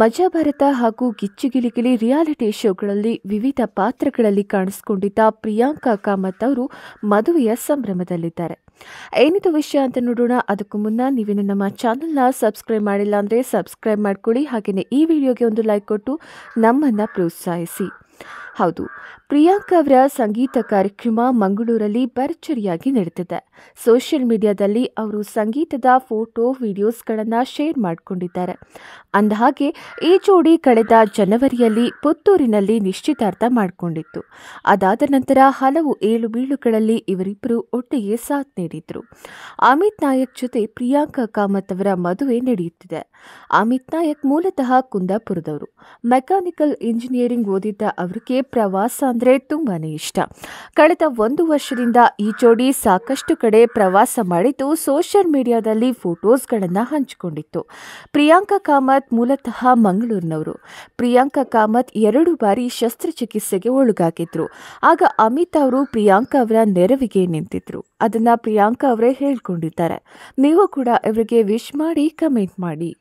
ಮಜಾ ಭಾರತ ಹಾಗೂ ಗಿಚ್ಚುಗಿಲಿಗಿಲಿ ರಿಯಾಲಿಟಿ ಶೋಗಳಲ್ಲಿ ವಿವಿಧ ಪಾತ್ರಗಳಲ್ಲಿ ಕಾಣಿಸಿಕೊಂಡಿದ್ದ ಪ್ರಿಯಾಂಕಾ ಕಾಮತ್ ಅವರು ಮದುವೆಯ ಸಂಭ್ರಮದಲ್ಲಿದ್ದಾರೆ ಏನಿದು ವಿಷಯ ಅಂತ ನೋಡೋಣ ಅದಕ್ಕೂ ಮುನ್ನ ನೀವೇನು ನಮ್ಮ ಚಾನಲ್ನ ಸಬ್ಸ್ಕ್ರೈಬ್ ಮಾಡಿಲ್ಲ ಅಂದರೆ ಸಬ್ಸ್ಕ್ರೈಬ್ ಮಾಡ್ಕೊಳ್ಳಿ ಹಾಗೆಯೇ ಈ ವಿಡಿಯೋಗೆ ಒಂದು ಲೈಕ್ ಕೊಟ್ಟು ನಮ್ಮನ್ನು ಪ್ರೋತ್ಸಾಹಿಸಿ ಹೌದು ಪ್ರಿಯಾಂಕಾ ಅವರ ಸಂಗೀತ ಕಾರ್ಯಕ್ರಮ ಮಂಗಳೂರಲ್ಲಿ ಭರ್ಚರಿಯಾಗಿ ನಡೀತಿದೆ ಸೋಷಿಯಲ್ ಮೀಡಿಯಾದಲ್ಲಿ ಅವರು ಸಂಗೀತದ ಫೋಟೋ ವಿಡಿಯೋಸ್ಗಳನ್ನು ಶೇರ್ ಮಾಡಿಕೊಂಡಿದ್ದಾರೆ ಅಂದಹಾಗೆ ಈ ಜೋಡಿ ಕಳೆದ ಜನವರಿಯಲ್ಲಿ ಪುತ್ತೂರಿನಲ್ಲಿ ನಿಶ್ಚಿತಾರ್ಥ ಮಾಡಿಕೊಂಡಿತ್ತು ಅದಾದ ನಂತರ ಹಲವು ಏಳು ಬೀಳುಗಳಲ್ಲಿ ಇವರಿಬ್ಬರು ಒಟ್ಟಿಗೆ ಸಾಥ್ ನೀಡಿದ್ರು ಅಮಿತ್ ನಾಯಕ್ ಜೊತೆ ಪ್ರಿಯಾಂಕಾ ಕಾಮತ್ ಅವರ ಮದುವೆ ನಡೆಯುತ್ತಿದೆ ಅಮಿತ್ ನಾಯಕ್ ಮೂಲತಃ ಕುಂದಾಪುರದವರು ಮೆಕ್ಯಾನಿಕಲ್ ಇಂಜಿನಿಯರಿಂಗ್ ಓದಿದ್ದ ಅವರಿಗೆ ಪ್ರವಾಸ ಅಂದರೆ ತುಂಬಾ ಇಷ್ಟ ಕಳೆದ ಒಂದು ವರ್ಷದಿಂದ ಈ ಜೋಡಿ ಸಾಕಷ್ಟು ಕಡೆ ಪ್ರವಾಸ ಮಾಡಿದ್ದು ಸೋಷಿಯಲ್ ಮೀಡಿಯಾದಲ್ಲಿ ಫೋಟೋಸ್ಗಳನ್ನು ಹಂಚಿಕೊಂಡಿತ್ತು ಪ್ರಿಯಾಂಕಾ ಕಾಮತ್ ಮೂಲತಃ ಮಂಗಳೂರಿನವರು ಪ್ರಿಯಾಂಕಾ ಕಾಮತ್ ಎರಡು ಬಾರಿ ಶಸ್ತ್ರಚಿಕಿತ್ಸೆಗೆ ಒಳಗಾಗಿದ್ರು ಆಗ ಅಮಿತ್ ಅವರು ಪ್ರಿಯಾಂಕಾ ಅವರ ನೆರವಿಗೆ ನಿಂತಿದ್ರು ಅದನ್ನು ಪ್ರಿಯಾಂಕಾ ಅವರೇ ಹೇಳ್ಕೊಂಡಿದ್ದಾರೆ ನೀವು ಕೂಡ ಇವರಿಗೆ ವಿಶ್ ಮಾಡಿ ಕಮೆಂಟ್ ಮಾಡಿ